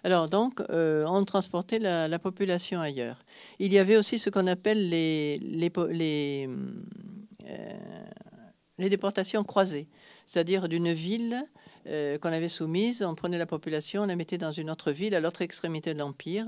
Alors donc, euh, on transportait la, population ailleurs. Il y avait aussi ce qu'on appelle les, euh, déportations croisées, c'est-à-dire d'une ville euh, qu'on avait soumise, on prenait la population, on la mettait dans une autre ville, à l'autre extrémité de l'Empire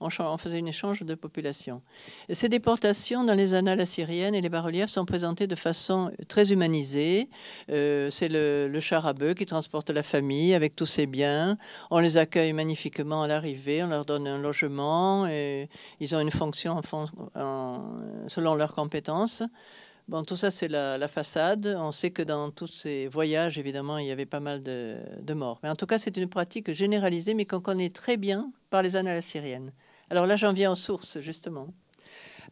on, faisait un échange de population. Et ces déportations dans les annales assyriennes et les bas-reliefs sont présentées de façon très humanisée. Euh, c'est le, char à bœuf qui transporte la famille avec tous ses biens. On les accueille magnifiquement à l'arrivée, on leur donne un logement et ils ont une fonction selon leurs compétences. Bon, tout ça, c'est la, façade. On sait que dans tous ces voyages, évidemment, il y avait pas mal de, de morts. Mais en tout cas, c'est une pratique généralisée, mais qu'on connaît très bien par les annales assyriennes. Alors là, j'en viens aux sources, justement.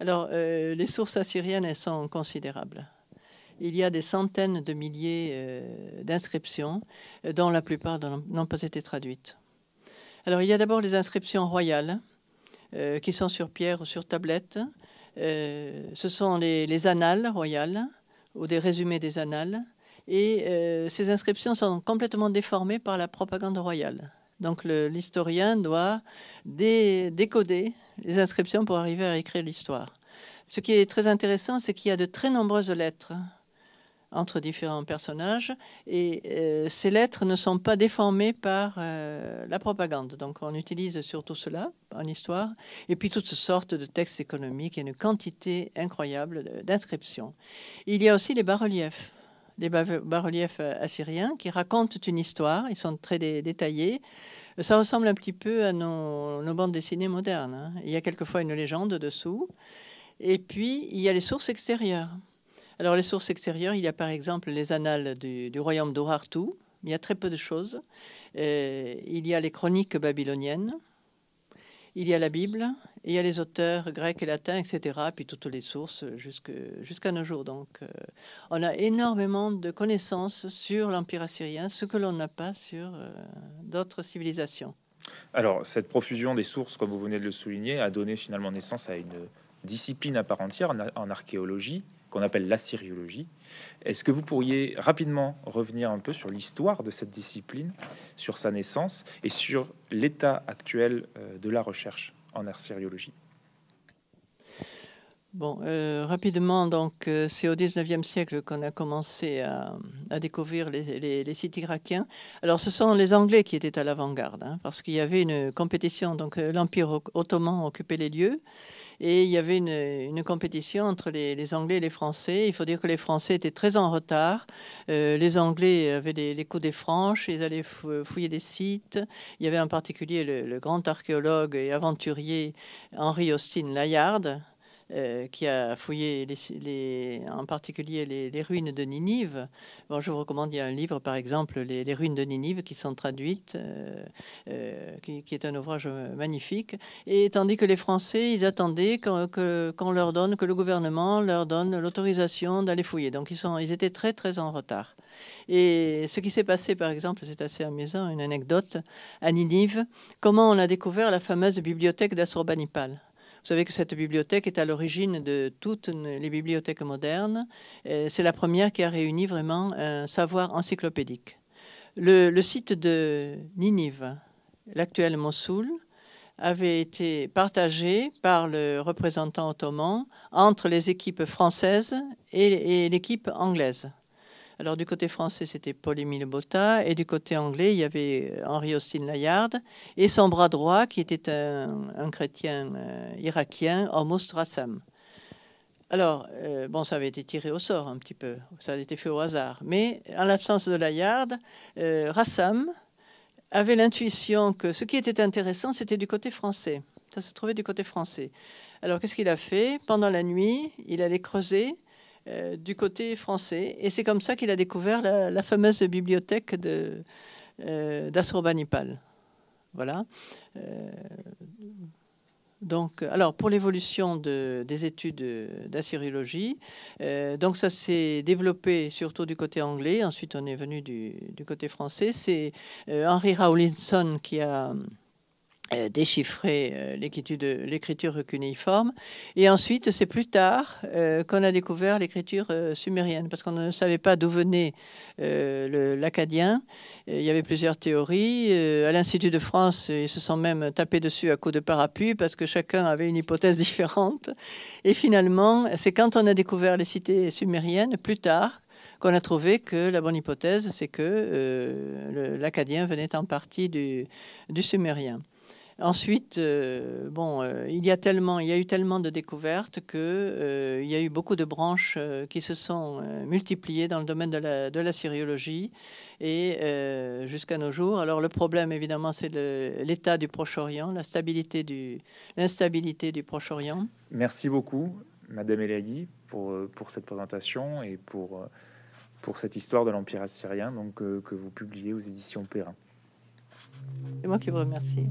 Alors, euh, les sources assyriennes, elles sont considérables. Il y a des centaines de milliers euh, d'inscriptions, euh, dont la plupart n'ont pas été traduites. Alors, il y a d'abord les inscriptions royales, qui sont sur pierre ou sur tablette. ce sont les, annales royales, ou des résumés des annales. Et ces inscriptions sont complètement déformées par la propagande royale. Donc l'historien doit décoder les inscriptions pour arriver à écrire l'histoire. Ce qui est très intéressant, c'est qu'il y a de très nombreuses lettres hein, entre différents personnages et euh, ces lettres ne sont pas déformées par euh, la propagande. Donc on utilise surtout cela en histoire et puis toutes sortes de textes économiques et une quantité incroyable d'inscriptions. Il y a aussi les bas-reliefs. Des bas-reliefs euh, assyriens, qui racontent une histoire. Ils sont très détaillés. Ça ressemble un petit peu à nos, bandes dessinées modernes. Hein. Il y a quelquefois une légende dessous. Et puis, il y a les sources extérieures. Alors, les sources extérieures, il y a par exemple les annales du, royaume d'Urartu. Il y a très peu de choses. Euh, il y a les chroniques babyloniennes. Il y a la Bible il y a les auteurs grecs et latins, etc., puis toutes les sources jusqu'à nos jours. Donc, euh, on a énormément de connaissances sur l'Empire assyrien, ce que l'on n'a pas sur euh, d'autres civilisations. Alors, cette profusion des sources, comme vous venez de le souligner, a donné finalement naissance à une discipline à part entière en archéologie, qu'on appelle l'assyriologie. Est-ce que vous pourriez rapidement revenir un peu sur l'histoire de cette discipline, sur sa naissance et sur l'état actuel euh, de la recherche en artériologie. Bon, euh, rapidement, donc, euh, c'est au 19e siècle qu'on a commencé à, découvrir les, sites irakiens. Alors, ce sont les Anglais qui étaient à l'avant-garde, hein, parce qu'il y avait une compétition. Donc, euh, l'Empire ottoman occupait les lieux. Et il y avait une, compétition entre les, Anglais et les Français. Il faut dire que les Français étaient très en retard. Euh, les Anglais avaient les, coups des franches, ils allaient fouiller des sites. Il y avait en particulier le, le grand archéologue et aventurier Henri Austin Layard, euh, qui a fouillé en particulier les, ruines de Ninive. Bon, je vous recommande, il y a un livre, par exemple, Les, ruines de Ninive, qui sont traduites, euh, euh, qui, est un ouvrage magnifique. Et tandis que les Français, ils attendaient qu'on leur donne, que le gouvernement leur donne l'autorisation d'aller fouiller. Donc, ils, sont, ils étaient très, très en retard. Et ce qui s'est passé, par exemple, c'est assez amusant, une anecdote à Ninive, comment on a découvert la fameuse bibliothèque d'Assurbanipal. Vous savez que cette bibliothèque est à l'origine de toutes les bibliothèques modernes. Euh, c'est la première qui a réuni vraiment un savoir encyclopédique. Le, site de Ninive, l'actuel Mossoul, avait été partagé par le représentant ottoman entre les équipes françaises et l'équipe anglaise. Alors du côté français, c'était Paul-Émile Botta, et du côté anglais, il y avait euh, Henri Austin Layard, et son bras droit, qui était un, chrétien euh, irakien, Amos Rassam. Alors, euh, bon, ça avait été tiré au sort un petit peu, ça avait été fait au hasard, mais en l'absence de Layard, Rassam avait l'intuition que ce qui était intéressant, c'était du côté français. Ça se trouvait du côté français. Alors, qu'est-ce qu'il a fait Pendant la nuit, il allait creuser euh, du côté français. Et c'est comme ça qu'il a découvert la, fameuse bibliothèque de, euh, Voilà. Euh, donc, alors pour l'évolution des études d'assyriologie, donc ça s'est développé surtout du côté anglais. Ensuite, on est venu du, côté français. C'est Henri Rawlinson qui a euh, déchiffrer euh, l'écriture cunéiforme, Et ensuite, c'est plus tard euh, qu'on a découvert l'écriture sumérienne, parce qu'on ne savait pas d'où venait l'acadien. Il y avait plusieurs théories. à l'Institut de France, ils se sont même tapés dessus à coups de parapluie, parce que chacun avait une hypothèse différente. Et finalement, c'est quand on a découvert les cités sumériennes, plus tard, qu'on a trouvé que la bonne hypothèse, c'est que l'acadien venait en partie du, du sumérien. Ensuite, euh, bon, euh, il y a tellement, il y a eu tellement de découvertes que euh, il y a eu beaucoup de branches qui se sont multipliées dans le domaine de la, de la et jusqu'à nos jours. Alors le problème, évidemment, c'est l'état du Proche-Orient, la stabilité du, l'instabilité du Proche-Orient. Merci beaucoup, Madame Elayi, pour pour cette présentation et pour pour cette histoire de l'empire assyrien, donc que vous publiez aux éditions Perrin. C'est moi qui vous remercie.